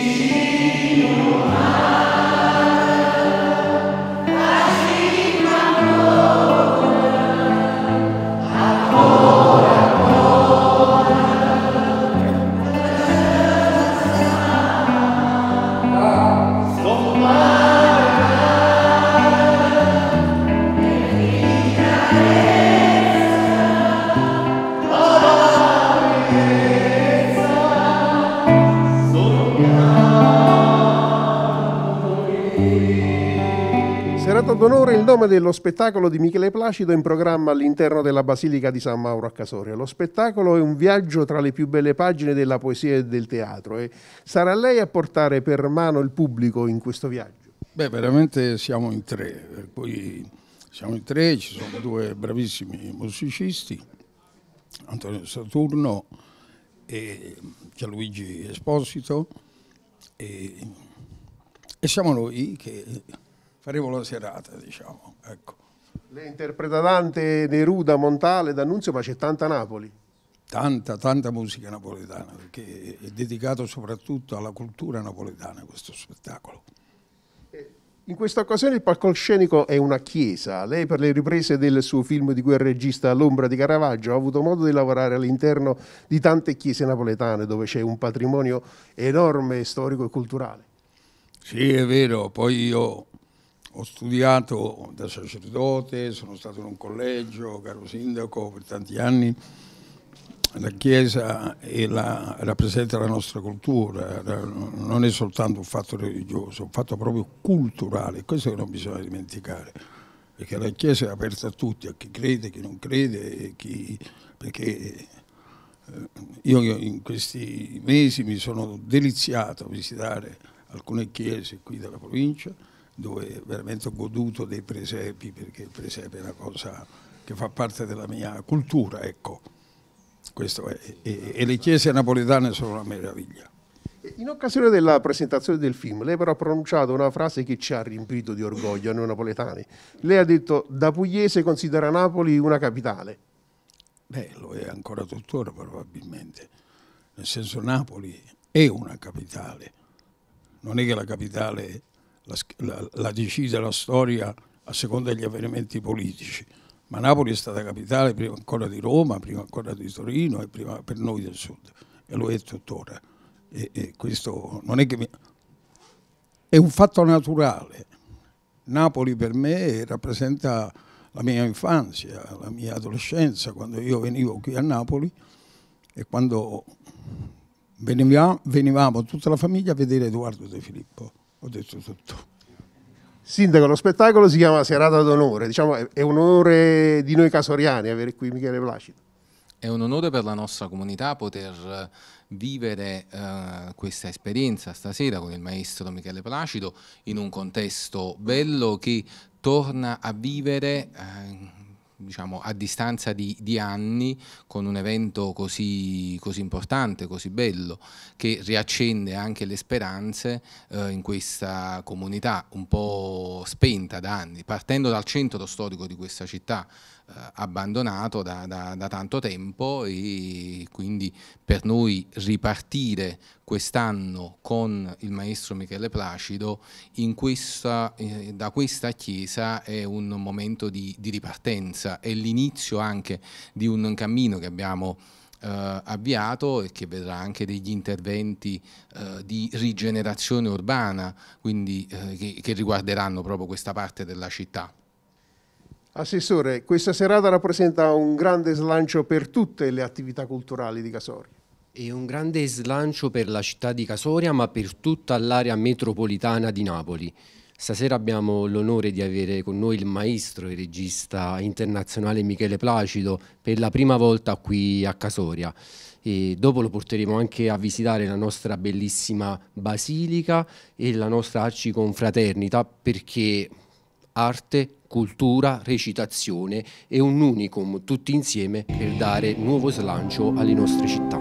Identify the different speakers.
Speaker 1: Shino
Speaker 2: d'onore il nome dello spettacolo di Michele Placido in programma all'interno della Basilica di San Mauro a Casoria. Lo spettacolo è un viaggio tra le più belle pagine della poesia e del teatro e sarà lei a portare per mano il pubblico in questo viaggio.
Speaker 1: Beh, veramente
Speaker 2: siamo in tre, per cui siamo in tre, ci sono due bravissimi musicisti,
Speaker 1: Antonio Saturno e Gianluigi Esposito e,
Speaker 2: e siamo noi che
Speaker 1: faremo la serata, diciamo. Ecco.
Speaker 2: Le interpreta Dante, Neruda, Montale, D'Annunzio, ma c'è tanta Napoli. Tanta, tanta musica napoletana, perché è dedicato soprattutto
Speaker 1: alla cultura napoletana questo spettacolo.
Speaker 2: Eh, in questa occasione il palcoscenico è una chiesa. Lei per le riprese del suo film di cui è regista L'ombra di Caravaggio ha avuto modo di lavorare all'interno di tante chiese napoletane dove c'è un patrimonio enorme storico e culturale.
Speaker 1: Sì, è vero. Poi io ho studiato da sacerdote, sono stato in un collegio, caro sindaco, per tanti anni. La Chiesa la, rappresenta la nostra cultura, non è soltanto un fatto religioso, è un fatto proprio culturale, questo che non bisogna dimenticare, perché la Chiesa è aperta a tutti, a chi crede, a chi non crede, chi... perché eh, io in questi mesi mi sono deliziato a visitare alcune chiese qui della provincia dove veramente ho goduto dei presepi, perché il presepe è una cosa che fa parte della mia cultura, ecco. È, e, e le chiese napoletane sono una meraviglia.
Speaker 2: In occasione della presentazione del film, lei però ha pronunciato una frase che ci ha riempito di orgoglio a noi napoletani. Lei ha detto, da pugliese considera Napoli una capitale. Beh, lo è ancora tuttora probabilmente.
Speaker 1: Nel senso Napoli è una capitale. Non è che la capitale la, la, la decide la storia a seconda degli avvenimenti politici. Ma Napoli è stata capitale prima ancora di Roma, prima ancora di Torino e prima per noi del sud, e lo è tuttora. E, e questo non è che mi... è un fatto naturale. Napoli per me rappresenta la mia infanzia, la mia adolescenza, quando io venivo qui a Napoli e quando venivamo, venivamo
Speaker 2: tutta la famiglia a vedere Edoardo De Filippo
Speaker 1: ho detto tutto.
Speaker 2: Sindaco, lo spettacolo si chiama Serata d'onore, diciamo è un onore di noi casoriani avere qui Michele Placido.
Speaker 3: È un onore per la nostra comunità poter eh, vivere eh, questa esperienza stasera con il maestro Michele Placido in un contesto bello che torna a vivere eh, diciamo, a distanza di, di, anni con un evento così, così, importante, così bello, che riaccende anche le speranze eh, in questa comunità un po' spenta da anni, partendo dal centro storico di questa città, eh, abbandonato da, da, da, tanto tempo e quindi per noi ripartire quest'anno con il maestro Michele Placido questa, eh, da questa chiesa è un momento di, di ripartenza, è l'inizio anche di un cammino che abbiamo eh, avviato e che vedrà anche degli interventi eh, di rigenerazione urbana, quindi eh, che, che riguarderanno proprio questa parte
Speaker 4: della città.
Speaker 2: Assessore, questa serata rappresenta un grande slancio per tutte le attività culturali di Casoria.
Speaker 4: È un grande slancio per la città di Casoria, ma per tutta l'area metropolitana di Napoli. Stasera abbiamo l'onore di avere con noi il maestro e regista internazionale Michele Placido per la prima volta qui a Casoria. E dopo lo porteremo anche a visitare la nostra bellissima basilica e la nostra arciconfraternita perché arte, cultura, recitazione e un unicum tutti insieme per dare nuovo slancio alle nostre città.